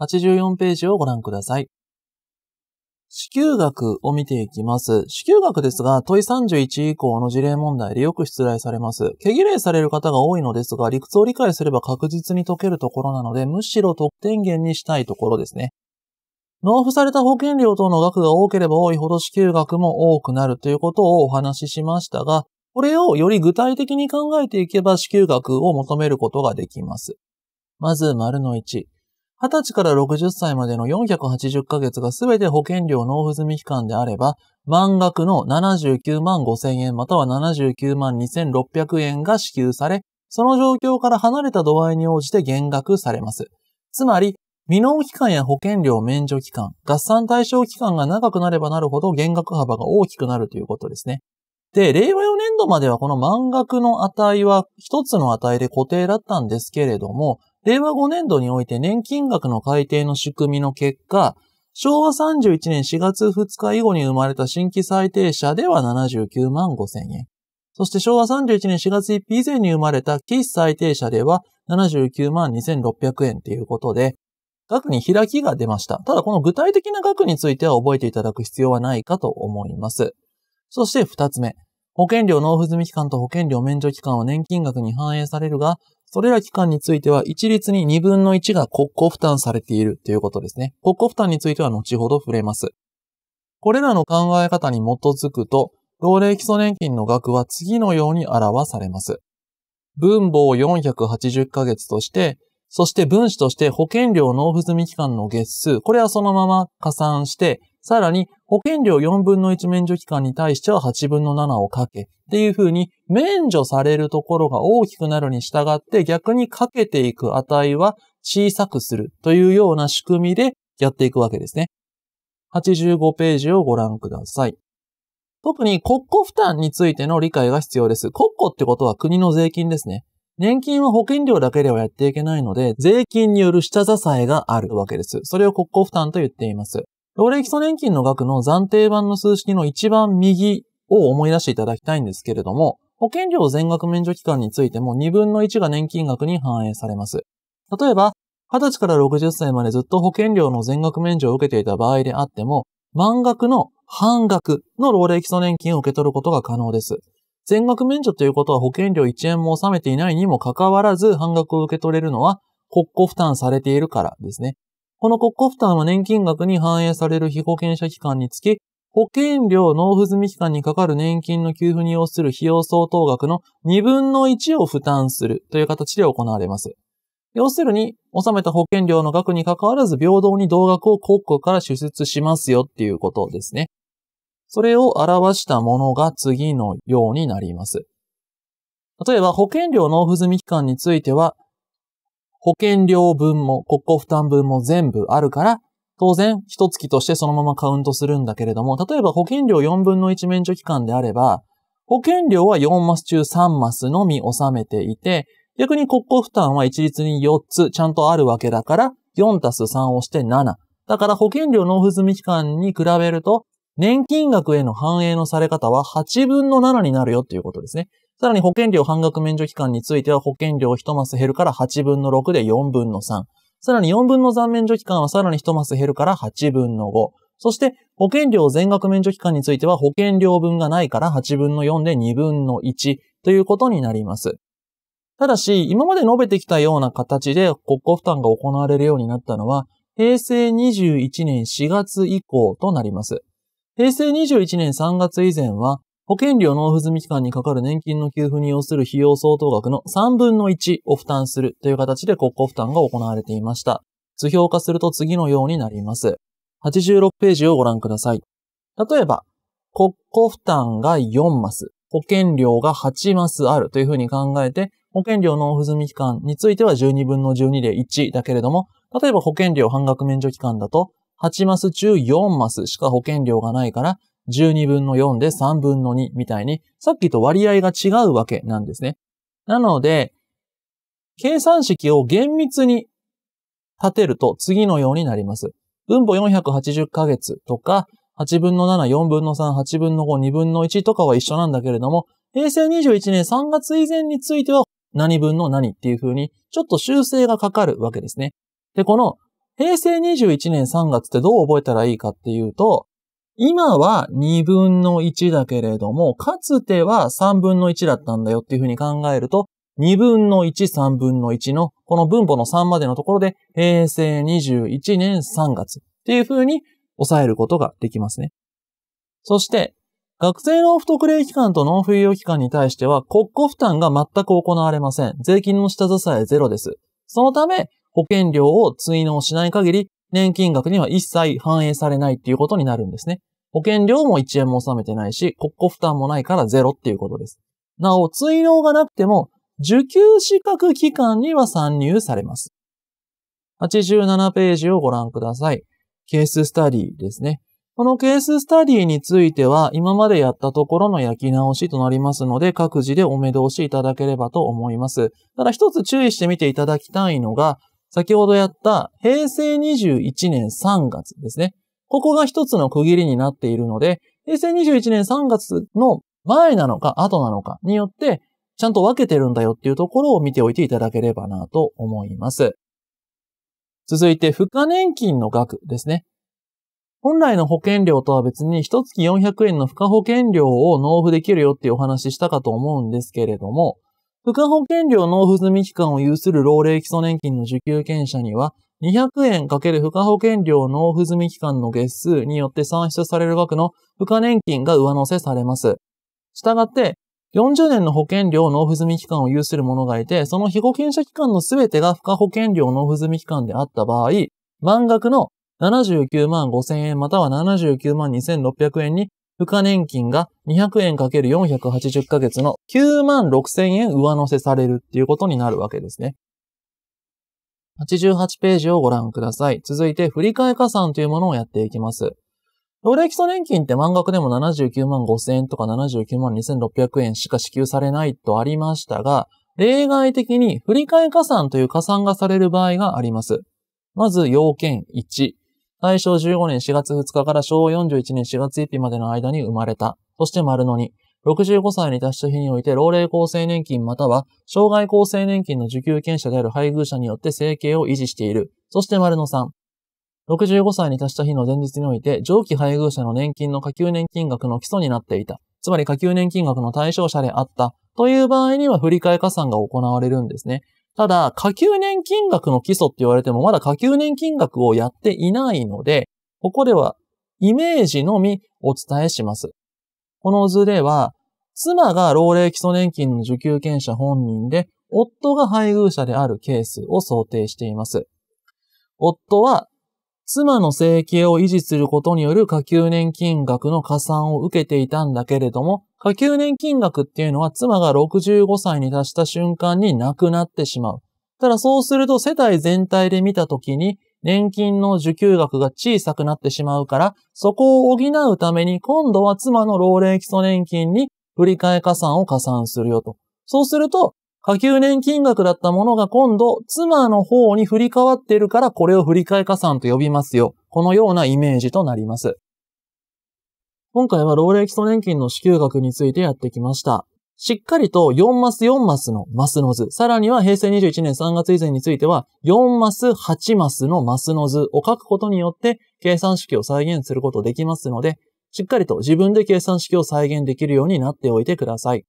84ページをご覧ください。支給額を見ていきます。支給額ですが、問い31以降の事例問題でよく出題されます。毛儀礼される方が多いのですが、理屈を理解すれば確実に解けるところなので、むしろ得点源にしたいところですね。納付された保険料等の額が多ければ多いほど支給額も多くなるということをお話ししましたが、これをより具体的に考えていけば支給額を求めることができます。まず、丸の1。20歳から60歳までの480ヶ月が全て保険料納付済み期間であれば、満額の79万5千円または79万2600円が支給され、その状況から離れた度合いに応じて減額されます。つまり、未納期間や保険料免除期間、合算対象期間が長くなればなるほど減額幅が大きくなるということですね。で、令和4年度まではこの満額の値は一つの値で固定だったんですけれども、令和5年度において年金額の改定の仕組みの結果、昭和31年4月2日以後に生まれた新規最低者では79万5千円。そして昭和31年4月1日以前に生まれた期最低者では79万2600円ということで、額に開きが出ました。ただこの具体的な額については覚えていただく必要はないかと思います。そして二つ目。保険料納付済み期間と保険料免除期間は年金額に反映されるが、それら期間については一律に2分の1が国庫負担されているということですね。国庫負担については後ほど触れます。これらの考え方に基づくと、老齢基礎年金の額は次のように表されます。分母を480ヶ月として、そして分子として保険料納付済み期間の月数、これはそのまま加算して、さらに保険料4分の1免除期間に対しては8分の7をかけっていう風に免除されるところが大きくなるに従って逆にかけていく値は小さくするというような仕組みでやっていくわけですね。85ページをご覧ください。特に国庫負担についての理解が必要です。国庫ってことは国の税金ですね。年金は保険料だけではやっていけないので、税金による下支えがあるわけです。それを国庫負担と言っています。老齢基礎年金の額の暫定版の数式の一番右を思い出していただきたいんですけれども、保険料全額免除期間についても2分の1が年金額に反映されます。例えば、20歳から60歳までずっと保険料の全額免除を受けていた場合であっても、満額の半額の老齢基礎年金を受け取ることが可能です。全額免除ということは保険料1円も納めていないにもかかわらず半額を受け取れるのは国庫負担されているからですね。この国庫負担は年金額に反映される被保険者期間につき、保険料納付済み期間にかかる年金の給付に要する費用相当額の2分の1を負担するという形で行われます。要するに、納めた保険料の額に関わらず平等に同額を国庫から支出しますよっていうことですね。それを表したものが次のようになります。例えば、保険料納付済み期間については、保険料分も国庫負担分も全部あるから、当然、一月としてそのままカウントするんだけれども、例えば保険料4分の1免除期間であれば、保険料は4マス中3マスのみ納めていて、逆に国庫負担は一律に4つちゃんとあるわけだから、4たす3をして7。だから保険料納付済み期間に比べると、年金額への反映のされ方は8分の7になるよっていうことですね。さらに保険料半額免除期間については保険料1マス減るから8分の6で4分の3。さらに4分の3免除期間はさらに1マス減るから8分の5。そして保険料全額免除期間については保険料分がないから8分の4で2分の1ということになります。ただし、今まで述べてきたような形で国庫負担が行われるようになったのは、平成21年4月以降となります。平成21年3月以前は、保険料納付済み期間にかかる年金の給付に要する費用相当額の3分の1を負担するという形で国庫負担が行われていました。図表化すると次のようになります。86ページをご覧ください。例えば、国庫負担が4マス、保険料が8マスあるというふうに考えて、保険料納付済み期間については12分の12で1だけれども、例えば保険料半額免除期間だと、8マス中4マスしか保険料がないから、12分の4で3分の2みたいに、さっきと割合が違うわけなんですね。なので、計算式を厳密に立てると次のようになります。分母480ヶ月とか、8分の7、4分の3、8分の5、2分の1とかは一緒なんだけれども、平成21年3月以前については何分の何っていう風に、ちょっと修正がかかるわけですね。で、この平成21年3月ってどう覚えたらいいかっていうと、今は2分の1だけれども、かつては3分の1だったんだよっていうふうに考えると、2分の1、3分の1の、この分母の3までのところで、平成21年3月っていうふうに抑えることができますね。そして、学生納付特例期間と納付猶予期間に対しては、国庫負担が全く行われません。税金の下支えゼロです。そのため、保険料を追納しない限り、年金額には一切反映されないっていうことになるんですね。保険料も1円も納めてないし、国庫負担もないからゼロっていうことです。なお、追納がなくても、受給資格期間には参入されます。87ページをご覧ください。ケーススタディですね。このケーススタディについては、今までやったところの焼き直しとなりますので、各自でお目通しいただければと思います。ただ一つ注意してみていただきたいのが、先ほどやった平成21年3月ですね。ここが一つの区切りになっているので、平成21年3月の前なのか後なのかによって、ちゃんと分けてるんだよっていうところを見ておいていただければなと思います。続いて、付加年金の額ですね。本来の保険料とは別に、一月400円の付加保険料を納付できるよっていうお話ししたかと思うんですけれども、付加保険料納付済み期間を有する老齢基礎年金の受給権者には、200円かける付加保険料納付済み期間の月数によって算出される額の付加年金が上乗せされます。したがって、40年の保険料納付済み期間を有する者がいて、その被保険者期間の全てが付加保険料納付済み期間であった場合、満額の79万5千円または79万2600円に付加年金が200円 ×480 ヶ月の9万6千円上乗せされるっていうことになるわけですね。88ページをご覧ください。続いて、振替え加算というものをやっていきます。老齢基礎年金って満額でも79万5千円とか79万2600円しか支給されないとありましたが、例外的に振替え加算という加算がされる場合があります。まず要件1。対象15年4月2日から昭和41年4月1日までの間に生まれた。そして丸の2。65歳に達した日において、老齢厚生年金または、障害厚生年金の受給権者である配偶者によって生計を維持している。そして丸の3。65歳に達した日の前日において、上記配偶者の年金の下級年金額の基礎になっていた。つまり下級年金額の対象者であった。という場合には、振替加算が行われるんですね。ただ、下級年金額の基礎って言われても、まだ下級年金額をやっていないので、ここでは、イメージのみお伝えします。この図では、妻が老齢基礎年金の受給権者本人で、夫が配偶者であるケースを想定しています。夫は、妻の生計を維持することによる下級年金額の加算を受けていたんだけれども、下級年金額っていうのは妻が65歳に達した瞬間になくなってしまう。ただそうすると世帯全体で見たときに、年金の受給額が小さくなってしまうから、そこを補うために今度は妻の老齢基礎年金に振替加算を加算するよと。そうすると、下級年金額だったものが今度、妻の方に振り替わっているから、これを振替加算と呼びますよ。このようなイメージとなります。今回は老齢基礎年金の支給額についてやってきました。しっかりと4マス4マスのマスの図、さらには平成21年3月以前については、4マス8マスのマスの図を書くことによって、計算式を再現することできますので、しっかりと自分で計算式を再現できるようになっておいてください。